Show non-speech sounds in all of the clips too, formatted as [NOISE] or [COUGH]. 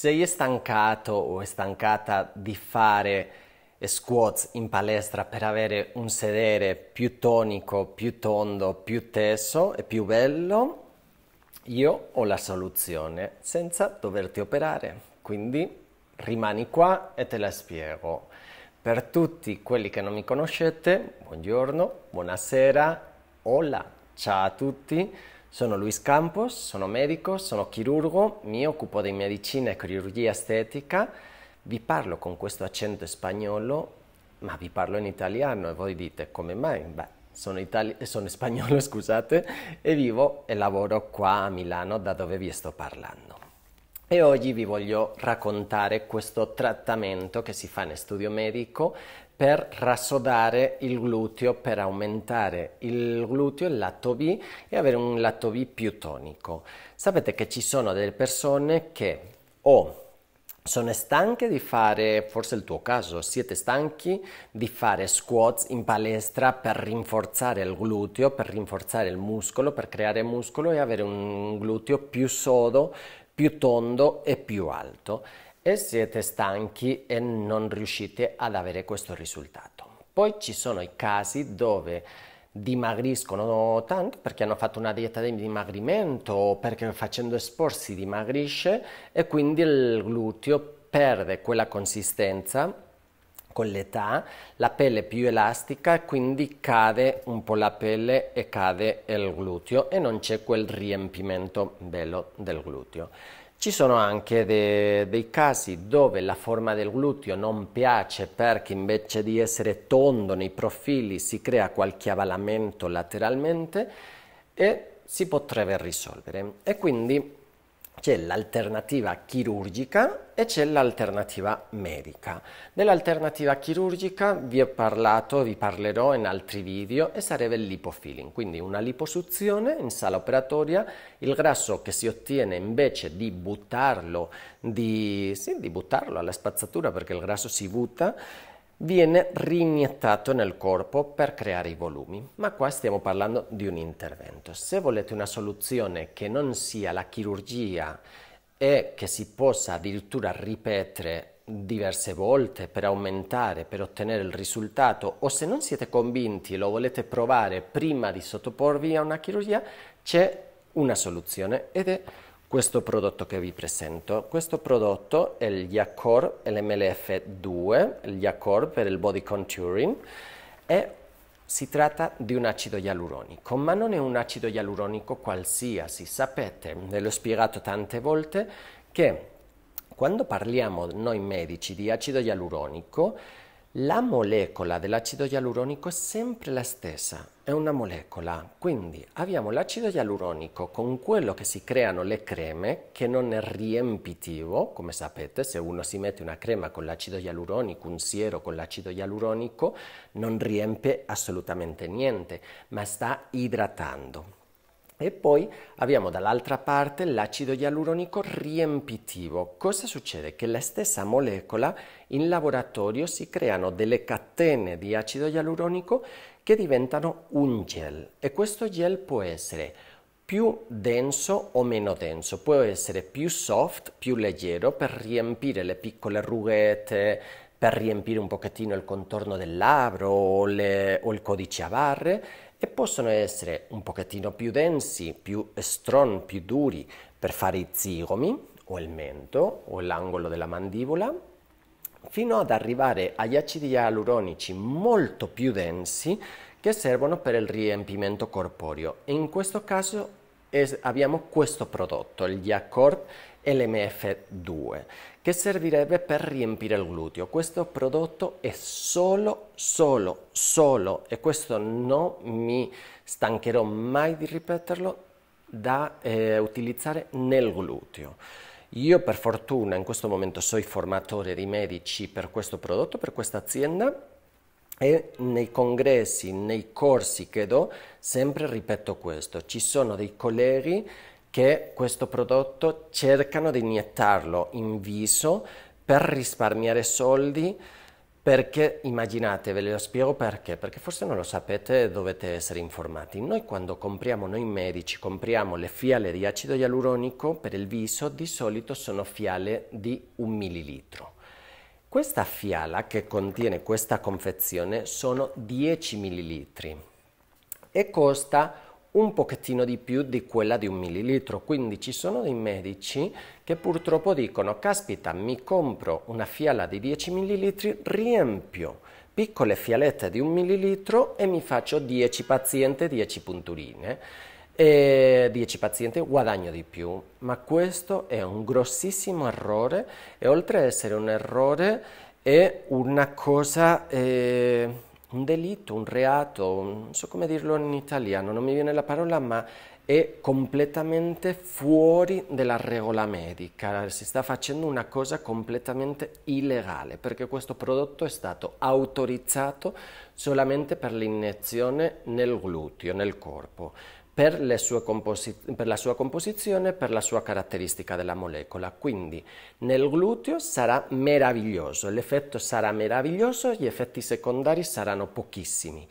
sei stancato o è stancata di fare squats in palestra per avere un sedere più tonico, più tondo, più teso e più bello, io ho la soluzione senza doverti operare. Quindi rimani qua e te la spiego. Per tutti quelli che non mi conoscete, buongiorno, buonasera, hola, ciao a tutti. Sono Luis Campos, sono medico, sono chirurgo, mi occupo di medicina e chirurgia estetica. Vi parlo con questo accento spagnolo, ma vi parlo in italiano e voi dite come mai? Beh, sono, sono spagnolo, [LAUGHS] scusate, e vivo e lavoro qua a Milano da dove vi sto parlando. E oggi vi voglio raccontare questo trattamento che si fa in studio medico per rassodare il gluteo, per aumentare il gluteo, il lato B e avere un lato B più tonico. Sapete che ci sono delle persone che o sono stanche di fare, forse è il tuo caso, siete stanchi di fare squats in palestra per rinforzare il gluteo, per rinforzare il muscolo, per creare muscolo e avere un gluteo più sodo, più tondo e più alto e siete stanchi e non riuscite ad avere questo risultato. Poi ci sono i casi dove dimagriscono tanto perché hanno fatto una dieta di dimagrimento o perché facendo sport si dimagrisce e quindi il gluteo perde quella consistenza con l'età, la pelle è più elastica e quindi cade un po' la pelle e cade il gluteo e non c'è quel riempimento bello del gluteo. Ci sono anche de dei casi dove la forma del gluteo non piace perché invece di essere tondo nei profili si crea qualche avalamento lateralmente e si potrebbe risolvere. E quindi c'è l'alternativa chirurgica e c'è l'alternativa medica. Dell'alternativa chirurgica vi ho parlato, vi parlerò in altri video e sarebbe il lipofilling, quindi una liposuzione in sala operatoria, il grasso che si ottiene invece di buttarlo, di, sì, di buttarlo alla spazzatura perché il grasso si butta, viene riiniettato nel corpo per creare i volumi. Ma qua stiamo parlando di un intervento. Se volete una soluzione che non sia la chirurgia e che si possa addirittura ripetere diverse volte per aumentare, per ottenere il risultato o se non siete convinti e lo volete provare prima di sottoporvi a una chirurgia, c'è una soluzione ed è questo prodotto che vi presento. Questo prodotto è il Yacor LMLF2, il Yacor per il body contouring, e si tratta di un acido ialuronico, ma non è un acido ialuronico qualsiasi. Sapete, ve l'ho spiegato tante volte, che quando parliamo noi medici di acido ialuronico, la molecola dell'acido ialuronico è sempre la stessa, è una molecola, quindi abbiamo l'acido ialuronico con quello che si creano le creme, che non è riempitivo, come sapete se uno si mette una crema con l'acido ialuronico, un siero con l'acido ialuronico, non riempie assolutamente niente, ma sta idratando. E poi abbiamo dall'altra parte l'acido ialuronico riempitivo. Cosa succede? Che la stessa molecola in laboratorio si creano delle catene di acido ialuronico che diventano un gel e questo gel può essere più denso o meno denso, può essere più soft, più leggero per riempire le piccole rughette, per riempire un pochettino il contorno del labbro o, le, o il codice a barre e possono essere un pochettino più densi, più stron, più duri per fare i zigomi o il mento o l'angolo della mandibola, fino ad arrivare agli acidi ialuronici molto più densi che servono per il riempimento corporeo. In questo caso es, abbiamo questo prodotto, il Diacord LMF2 che servirebbe per riempire il gluteo. Questo prodotto è solo, solo, solo e questo non mi stancherò mai di ripeterlo da eh, utilizzare nel gluteo. Io per fortuna in questo momento sono formatore di medici per questo prodotto, per questa azienda e nei congressi, nei corsi che do, sempre ripeto questo. Ci sono dei colleghi che questo prodotto cercano di iniettarlo in viso per risparmiare soldi perché immaginate, ve lo spiego perché, perché forse non lo sapete, dovete essere informati. Noi quando compriamo, noi medici, compriamo le fiale di acido ialuronico per il viso, di solito sono fiale di un millilitro. Questa fiala che contiene questa confezione sono 10 millilitri e costa un pochettino di più di quella di un millilitro, quindi ci sono dei medici che purtroppo dicono caspita mi compro una fiala di 10 millilitri, riempio piccole fialette di un millilitro e mi faccio 10 pazienti, 10 punturine, e 10 pazienti guadagno di più, ma questo è un grossissimo errore e oltre ad essere un errore è una cosa... Eh un delitto, un reato, non so come dirlo in italiano, non mi viene la parola, ma è completamente fuori della regola medica, si sta facendo una cosa completamente illegale perché questo prodotto è stato autorizzato solamente per l'iniezione nel gluteo, nel corpo per, per, la sua composizione, per la sua caratteristica della molecola. Quindi nel gluteo sarà meraviglioso, l'effetto sarà meraviglioso, gli effetti secondari saranno pochissimi.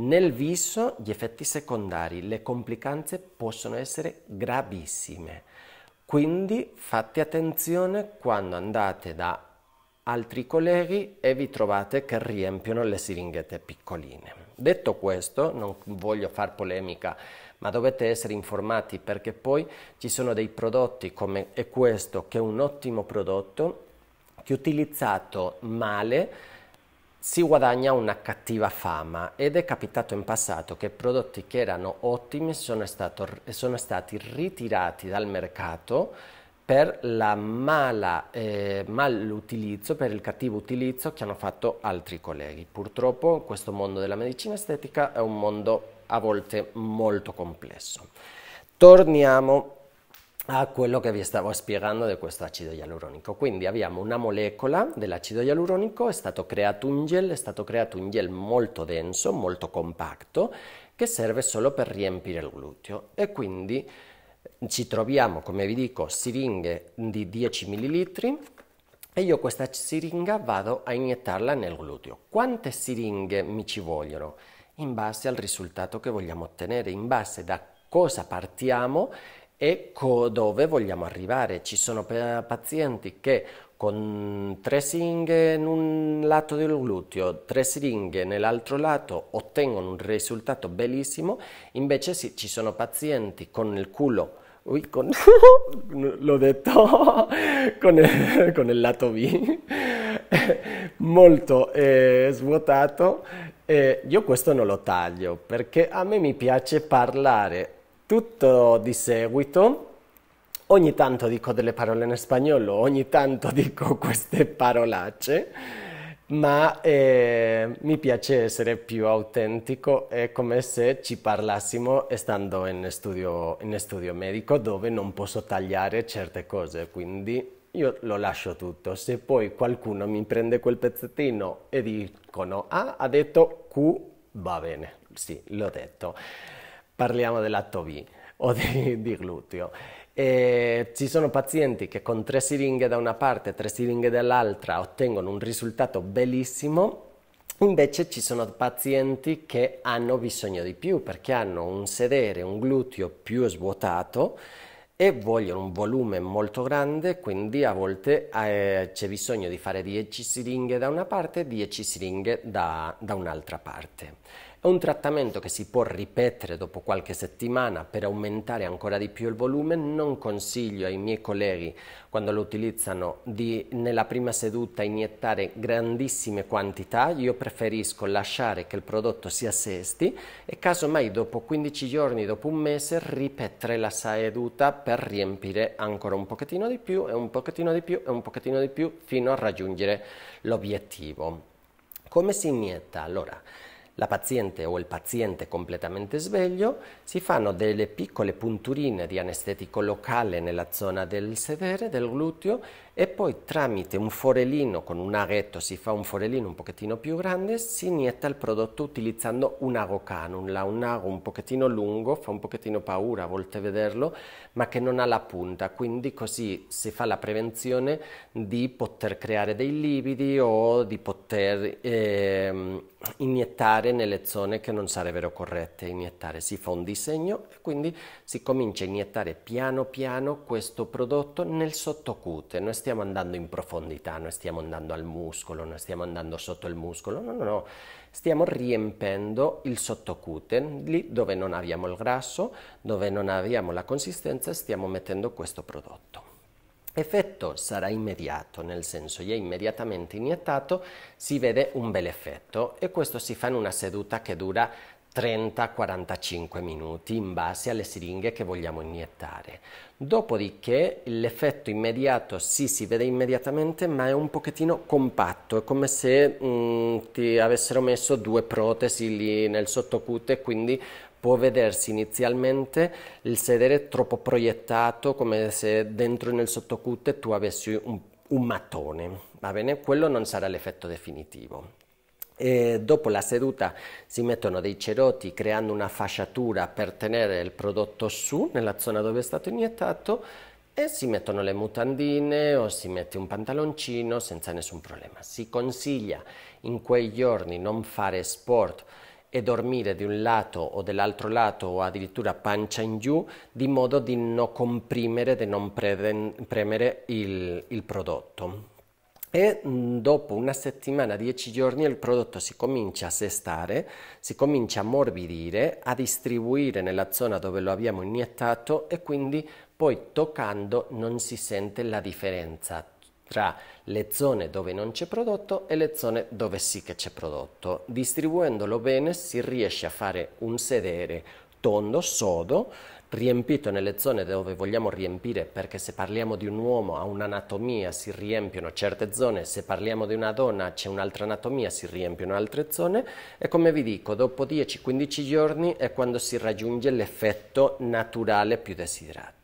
Nel viso gli effetti secondari, le complicanze possono essere gravissime. Quindi fate attenzione quando andate da altri colleghi e vi trovate che riempiono le siringhette piccoline. Detto questo, non voglio far polemica ma dovete essere informati perché poi ci sono dei prodotti come è questo, che è un ottimo prodotto, che utilizzato male si guadagna una cattiva fama ed è capitato in passato che prodotti che erano ottimi sono, stato, sono stati ritirati dal mercato per la mala, eh, malutilizzo, per il cattivo utilizzo che hanno fatto altri colleghi. Purtroppo questo mondo della medicina estetica è un mondo a volte molto complesso. Torniamo a quello che vi stavo spiegando di questo acido ialuronico. Quindi abbiamo una molecola dell'acido ialuronico, è stato creato un gel, è stato creato un gel molto denso, molto compatto, che serve solo per riempire il gluteo e quindi ci troviamo, come vi dico, siringhe di 10 ml e io questa siringa vado a iniettarla nel gluteo. Quante siringhe mi ci vogliono? in base al risultato che vogliamo ottenere, in base da cosa partiamo e co- dove vogliamo arrivare. Ci sono pazienti che con tre siringhe in un lato del gluteo, tre siringhe nell'altro lato ottengono un risultato bellissimo, invece sì, ci sono pazienti con il culo Ui, con... [LAUGHS] l'ho detto [LAUGHS] con il, con il lato B, [LAUGHS] molto eh, svuotato eh, io questo non lo taglio perché a me mi piace parlare tutto di seguito. Ogni tanto dico delle parole in spagnolo, ogni tanto [LAUGHS] dico queste parolacce, ma eh, mi piace essere più autentico, è come se ci parlassimo stando in studio, in studio medico dove non posso tagliare certe cose, quindi io lo lascio tutto. Se poi qualcuno mi prende quel pezzettino e dicono A ah, ha detto Q, va bene, sì, l'ho detto. Parliamo del lato B o di, di gluteo. E ci sono pazienti che con tre siringhe da una parte e tre siringhe dall'altra ottengono un risultato bellissimo, invece ci sono pazienti che hanno bisogno di più perché hanno un sedere, un gluteo più svuotato e vogliono un volume molto grande, quindi a volte eh, c'è bisogno di fare 10 siringhe da una parte e 10 siringhe da, da un'altra parte. È un trattamento che si può ripetere dopo qualche settimana per aumentare ancora di più il volume. Non consiglio ai miei colleghi, quando lo utilizzano, di nella prima seduta iniettare grandissime quantità. Io preferisco lasciare che il prodotto si assesti e casomai dopo 15 giorni, dopo un mese, ripetere la seduta per riempire ancora un pochettino di più e un pochettino di più e un pochettino di più fino a raggiungere l'obiettivo. Come si inietta? Allora, la paziente o il paziente completamente sveglio, si fanno delle piccole punturine di anestetico locale nella zona del sedere, del gluteo e poi tramite un forellino con un aretto, si fa un forellino un pochettino più grande, si inietta il prodotto utilizzando un ago là un ago un pochettino lungo, fa un pochettino paura a volte vederlo, ma che non ha la punta, quindi così si fa la prevenzione di poter creare dei lividi o di poter... Ehm, iniettare nelle zone che non sarebbero corrette iniettare. Si fa un disegno e quindi si comincia a iniettare piano piano questo prodotto nel sottocute. Noi stiamo andando in profondità, noi stiamo andando al muscolo, noi stiamo andando sotto il muscolo, no, no, no. Stiamo riempendo il sottocute, lì dove non abbiamo il grasso, dove non abbiamo la consistenza, stiamo mettendo questo prodotto effetto sarà immediato, nel senso gli è immediatamente iniettato, si vede un bel effetto e questo si fa in una seduta che dura 30-45 minuti in base alle siringhe che vogliamo iniettare. Dopodiché l'effetto immediato sì si vede immediatamente ma è un pochettino compatto, è come se mh, mm, ti avessero messo due protesi lì nel sottocute quindi può vedersi inizialmente il sedere troppo proiettato come se dentro nel sottocute tu avessi un, un mattone, va bene? Quello non sarà l'effetto definitivo. E dopo la seduta si mettono dei cerotti creando una fasciatura per tenere il prodotto su nella zona dove è stato iniettato e si mettono le mutandine o si mette un pantaloncino senza nessun problema. Si consiglia in quei giorni non fare sport e dormire di un lato o dell'altro lato o addirittura pancia in giù di modo di non comprimere, di non pre- premere il, il prodotto e mm, dopo una settimana, dieci giorni, il prodotto si comincia a sestare, si comincia a morbidire, a distribuire nella zona dove lo abbiamo iniettato e quindi poi toccando non si sente la differenza tra le zone dove non c'è prodotto e le zone dove sì che c'è prodotto. Distribuendolo bene si riesce a fare un sedere tondo, sodo, riempito nelle zone dove vogliamo riempire, perché se parliamo di un uomo ha un'anatomia, si riempiono certe zone, se parliamo di una donna c'è un'altra anatomia, si riempiono altre zone e come vi dico, dopo 10-15 giorni è quando si raggiunge l'effetto naturale più desiderato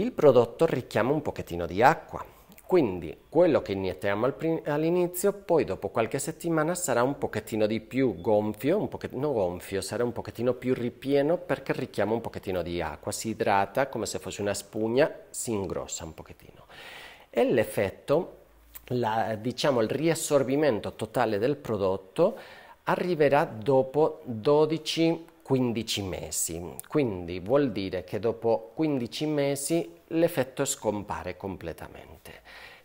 il prodotto richiama un pochettino di acqua. Quindi quello che iniettiamo all'inizio, poi dopo qualche settimana sarà un pochettino di più gonfio, un pochettino gonfio, sarà un pochettino più ripieno perché richiama un pochettino di acqua, si idrata come se fosse una spugna, si ingrossa un pochettino. E l'effetto, la, diciamo il riassorbimento totale del prodotto, arriverà dopo 12 15 mesi, quindi vuol dire che dopo 15 mesi l'effetto scompare completamente.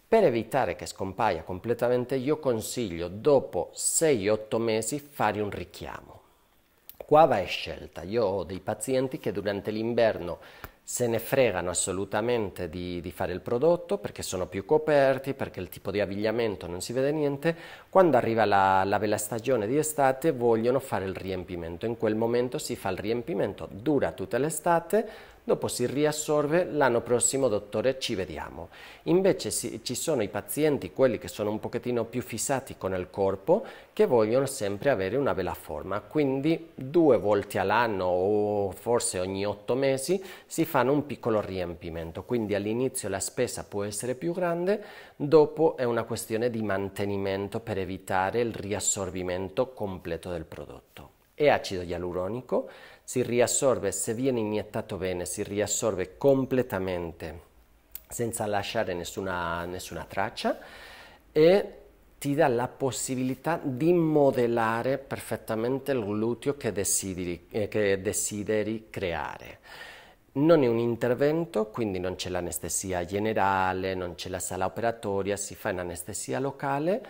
Per evitare che scompaia completamente io consiglio dopo 6-8 mesi fare un richiamo. Qua va scelta, io ho dei pazienti che durante l'inverno se ne fregano assolutamente di, di, fare il prodotto perché sono più coperti, perché il tipo di abbigliamento non si vede niente. Quando arriva la, la bella stagione di estate vogliono fare il riempimento. In quel momento si fa il riempimento, dura tutta l'estate, dopo si riassorbe, l'anno prossimo dottore ci vediamo. Invece si, ci sono i pazienti, quelli che sono un pochettino più fissati con il corpo, che vogliono sempre avere una bella forma, quindi due volte all'anno o forse ogni otto mesi si fanno un piccolo riempimento, quindi all'inizio la spesa può essere più grande, dopo è una questione di mantenimento per evitare il riassorbimento completo del prodotto è acido ialuronico, si riassorbe, se viene iniettato bene, si riassorbe completamente senza lasciare nessuna, nessuna traccia e ti dà la possibilità di modellare perfettamente il gluteo che desideri, eh, che desideri creare. Non è un intervento, quindi non c'è l'anestesia generale, non c'è la sala operatoria, si fa in anestesia locale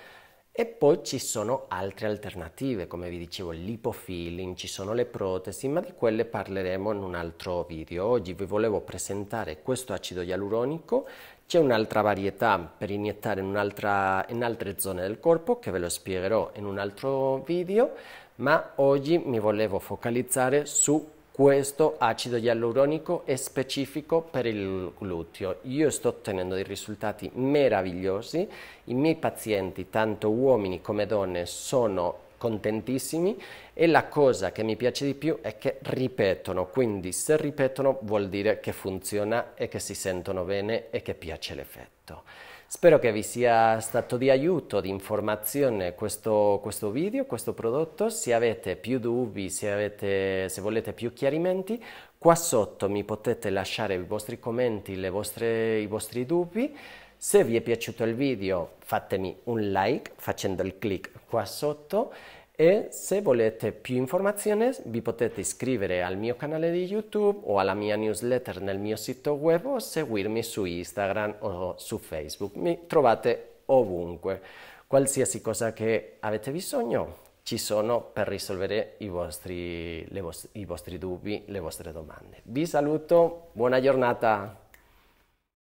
e poi ci sono altre alternative, come vi dicevo, l'ipofilling, ci sono le protesi, ma di quelle parleremo in un altro video. Oggi vi volevo presentare questo acido ialuronico, c'è un'altra varietà per iniettare in, in altre zone del corpo, che ve lo spiegherò in un altro video, ma oggi mi volevo focalizzare su questo acido ialuronico è specifico per il gluteo. Io sto ottenendo dei risultati meravigliosi, i miei pazienti, tanto uomini come donne, sono contentissimi e la cosa che mi piace di più è che ripetono, quindi se ripetono vuol dire che funziona e che si sentono bene e che piace l'effetto. Spero che vi sia stato di aiuto, di informazione questo, questo video, questo prodotto. Se avete più dubbi, se, avete, se volete più chiarimenti, qua sotto mi potete lasciare i vostri commenti, vostre, i vostri dubbi. Se vi è piaciuto il video fatemi un like facendo il clic qua sotto e se volete più informazioni vi potete iscrivere al mio canale di YouTube o alla mia newsletter nel mio sito web o seguirmi su Instagram o su Facebook. Mi trovate ovunque. Qualsiasi cosa che avete bisogno ci sono per risolvere i vostri, vostri, i vostri dubbi, le vostre domande. Vi saluto, buona giornata!